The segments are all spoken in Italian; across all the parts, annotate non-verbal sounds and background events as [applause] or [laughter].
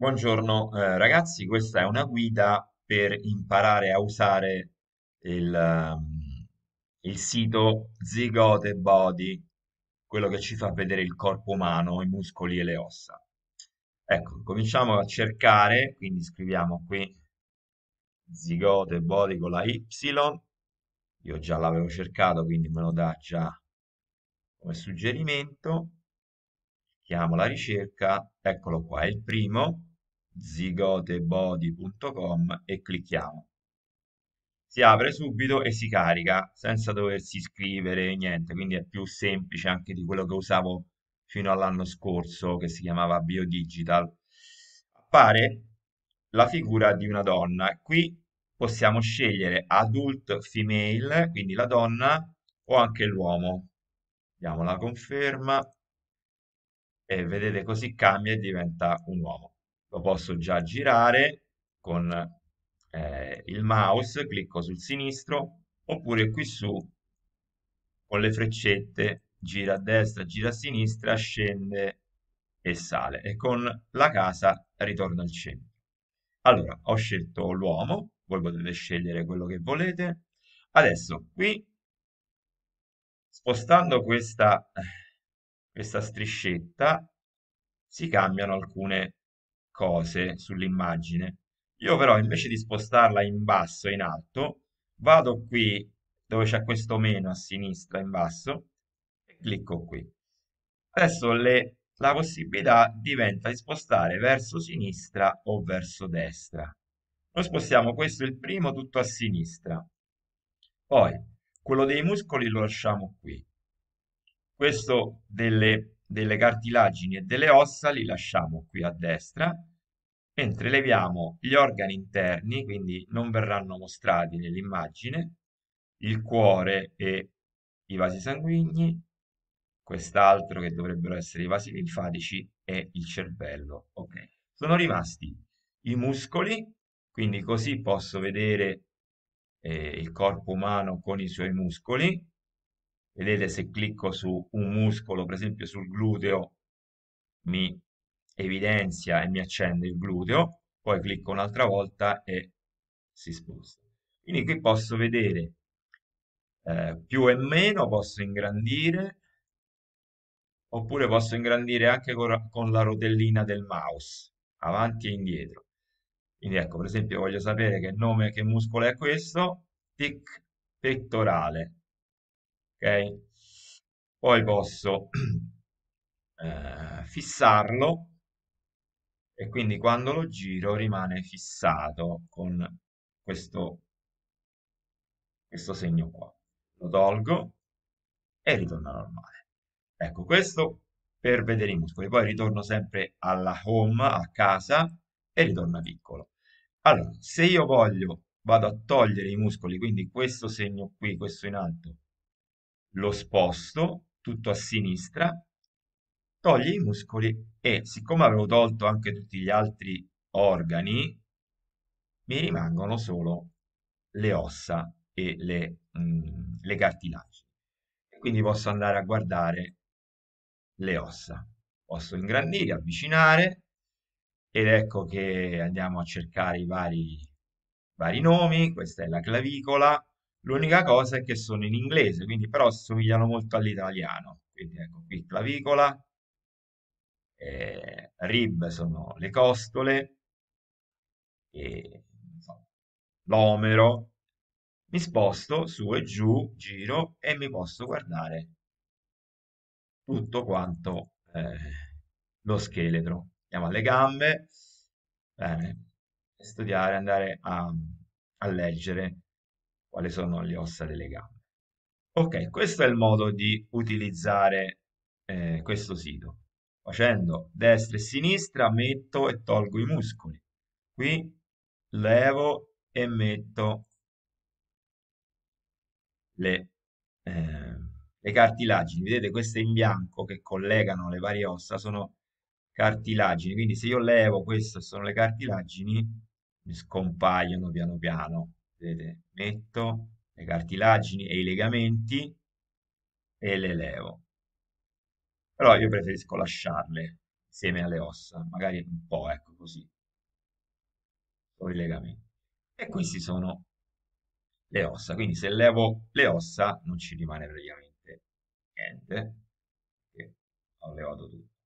Buongiorno eh, ragazzi, questa è una guida per imparare a usare il, um, il sito Zigote Body, quello che ci fa vedere il corpo umano, i muscoli e le ossa. Ecco, cominciamo a cercare, quindi scriviamo qui Zigote Body con la Y, io già l'avevo cercato quindi me lo dà già come suggerimento, chiamo la ricerca, eccolo qua, è il primo, zigotebody.com e clicchiamo. Si apre subito e si carica senza doversi scrivere niente, quindi è più semplice anche di quello che usavo fino all'anno scorso che si chiamava BioDigital. Appare la figura di una donna. Qui possiamo scegliere adult female, quindi la donna o anche l'uomo. Diamo la conferma e vedete così cambia e diventa un uomo lo posso già girare con eh, il mouse, clicco sul sinistro, oppure qui su con le freccette gira a destra, gira a sinistra, scende e sale e con la casa ritorna al centro. Allora, ho scelto l'uomo, voi potete scegliere quello che volete. Adesso qui, spostando questa, questa striscetta, si cambiano alcune cose sull'immagine. Io però invece di spostarla in basso e in alto, vado qui dove c'è questo meno a sinistra in basso e clicco qui. Adesso le, la possibilità diventa di spostare verso sinistra o verso destra. Noi spostiamo questo il primo tutto a sinistra. Poi quello dei muscoli lo lasciamo qui. Questo delle delle cartilagini e delle ossa li lasciamo qui a destra, mentre leviamo gli organi interni, quindi non verranno mostrati nell'immagine, il cuore e i vasi sanguigni, quest'altro che dovrebbero essere i vasi linfatici e il cervello. Okay. Sono rimasti i muscoli, quindi così posso vedere eh, il corpo umano con i suoi muscoli, Vedete se clicco su un muscolo, per esempio sul gluteo, mi evidenzia e mi accende il gluteo, poi clicco un'altra volta e si sposta. Quindi qui posso vedere eh, più e meno, posso ingrandire, oppure posso ingrandire anche con la rotellina del mouse, avanti e indietro. Quindi ecco, per esempio voglio sapere che nome, che muscolo è questo, tic, pettorale ok? Poi posso [clears throat] eh, fissarlo e quindi quando lo giro rimane fissato con questo, questo segno qua. Lo tolgo e ritorna normale. Ecco, questo per vedere i muscoli. Poi ritorno sempre alla home, a casa, e ritorna piccolo. Allora, se io voglio, vado a togliere i muscoli, quindi questo segno qui, questo in alto, lo sposto tutto a sinistra, toglie i muscoli e siccome avevo tolto anche tutti gli altri organi, mi rimangono solo le ossa e le, mh, mm, le cartilagini. Quindi posso andare a guardare le ossa. Posso ingrandire, avvicinare ed ecco che andiamo a cercare i vari, vari nomi. Questa è la clavicola, L'unica cosa è che sono in inglese, quindi però somigliano molto all'italiano. Quindi ecco qui clavicola, eh, rib sono le costole, e, l'omero. Mi sposto su e giù, giro e mi posso guardare tutto quanto eh, lo scheletro. Andiamo alle gambe, bene, studiare, andare a, a leggere quali sono le ossa delle gambe. Ok, questo è il modo di utilizzare eh, questo sito. Facendo destra e sinistra metto e tolgo i muscoli. Qui levo e metto le, eh, le cartilagini. Vedete queste in bianco che collegano le varie ossa sono cartilagini. Quindi se io levo queste sono le cartilagini, mi scompaiono piano piano vedete, metto le cartilagini e i legamenti e le levo. Però io preferisco lasciarle insieme alle ossa, magari un po', ecco così, con i legamenti. E questi sono le ossa, quindi se levo le ossa non ci rimane praticamente niente, ho levato tutto.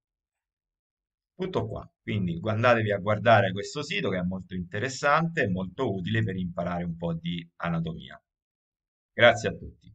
Tutto qua, quindi andatevi a guardare questo sito che è molto interessante e molto utile per imparare un po' di anatomia. Grazie a tutti.